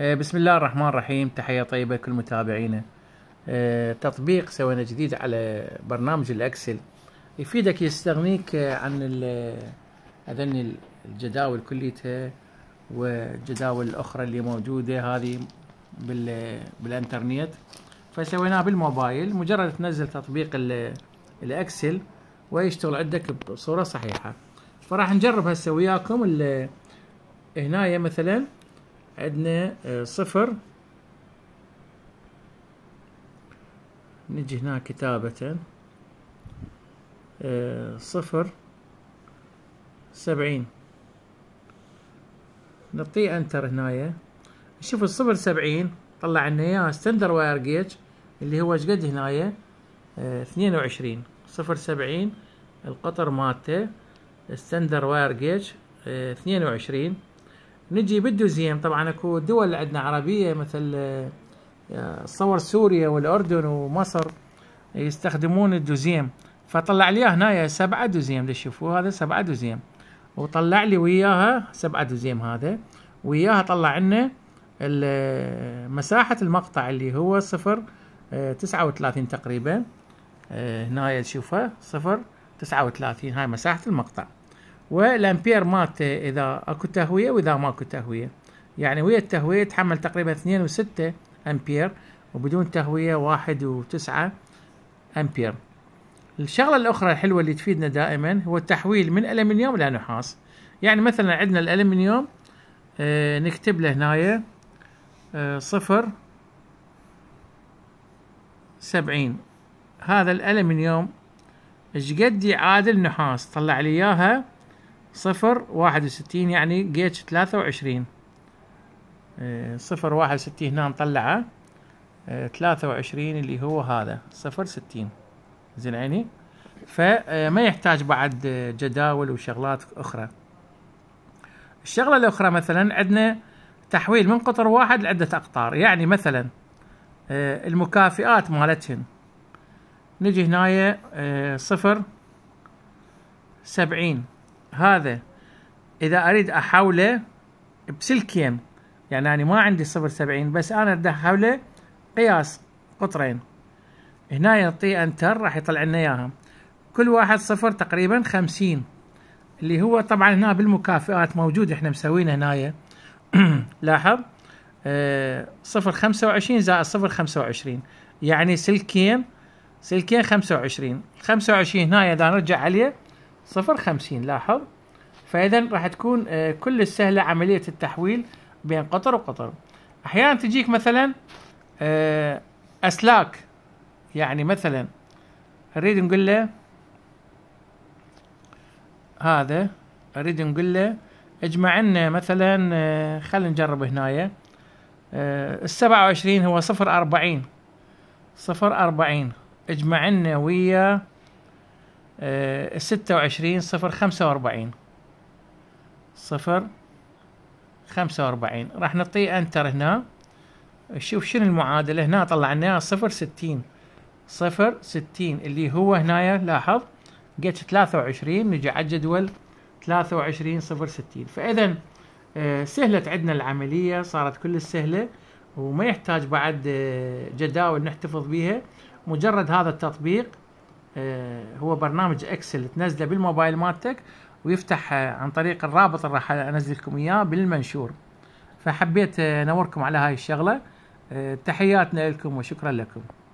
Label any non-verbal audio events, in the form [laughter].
آه، بسم الله الرحمن الرحيم تحية طيبة لكل متابعينا آه، تطبيق سوينا جديد على برنامج الأكسل يفيدك يستغنيك عن أذن الجداول كليتها والجداول الأخرى اللي موجودة هذه بالإنترنت فسويناه بالموبايل مجرد تنزل تطبيق الأكسل ويشتغل عندك بصورة صحيحة فراح نجرب هسه وياكم هنايا مثلا عندنا آه، صفر نجي هنا كتابة آه، صفر سبعين نعطيه انتر هنايا شوف الصفر سبعين طلع لنا اياها ستندر واير جيج اللي هو شقد هنايا آه، اثنين وعشرين صفر سبعين القطر مالته ستندر واير جيج اثنين وعشرين نجي بالدوزيام طبعا اكو دول عندنا عربيه مثل آه، صور سوريا والاردن ومصر يستخدمون الدوزيام فطلع لي هنايا سبعة دوزيام تشوفوا هذا سبعة دوزيام وطلع لي وياها سبعة دوزيام هذا وياها طلع لنا آه، مساحة المقطع اللي هو صفر آه، تسعة وثلاثين تقريبا هنايا تشوفها صفر تسعة وثلاثين هاي مساحة المقطع والامبير مالته اذا اكو تهويه واذا ماكو تهويه يعني ويا التهويه يتحمل تقريبا اثنين وستة امبير وبدون تهويه واحد وتسعة امبير الشغله الاخرى الحلوه اللي تفيدنا دائما هو التحويل من الالمنيوم الى نحاس يعني مثلا عندنا الالمنيوم آه نكتب له هنايا آه صفر سبعين هذا الالمنيوم ايش قد يعادل نحاس طلع لي اياها صفر واحد وستين يعني جيتش ثلاثة وعشرين إيه، صفر واحد وستين هنا نطلعه إيه، ثلاثة وعشرين اللي هو هذا صفر ستين زين عيني فما إيه، يحتاج بعد جداول وشغلات أخرى الشغلة الأخرى مثلا عندنا تحويل من قطر واحد لعدة أقطار يعني مثلا المكافئات مالتهن نجي هنايا صفر سبعين هذا إذا أريد أحوله بسلكين يعني أنا ما عندي صفر سبعين بس أنا أريد أحوله قياس قطرين هنا يعطي أنتر راح يطلع لنا إياها كل واحد صفر تقريبا خمسين اللي هو طبعا هنا بالمكافئات موجود احنا مسوينه هنايا [clears throat] لاحظ آه، صفر خمسة وعشرين زائد صفر خمسة وعشرين يعني سلكين سلكين خمسة وعشرين خمسة وعشرين هنا إذا نرجع عليه صفر خمسين لاحظ فإذا راح تكون آه، كل السهلة عملية التحويل بين قطر وقطر أحيانا تجيك مثلا آه، أسلاك يعني مثلا أريد نقول له هذا أريد نقول له اجمع لنا مثلا آه، خلينا نجرب هنايا السبعة وعشرين هو صفر أربعين صفر أربعين اجمع لنا ويا آه، ستة وعشرين صفر خمسة وأربعين صفر خمسة وأربعين راح نعطيه أنتر هنا شوف شنو المعادلة هنا طلعناها صفر ستين صفر ستين اللي هو هنايا لاحظ جت ثلاثة وعشرين نجي على الجدول ثلاثة وعشرين صفر ستين فإذا آه، سهلت عندنا العملية صارت كل سهلة وما يحتاج بعد آه، جداول نحتفظ بها مجرد هذا التطبيق آه، هو برنامج اكسل تنزله بالموبايل مالتك ويفتح آه، عن طريق الرابط اللي راح انزل لكم اياه بالمنشور فحبيت انوركم آه، على هاي الشغله تحياتنا لكم وشكرا لكم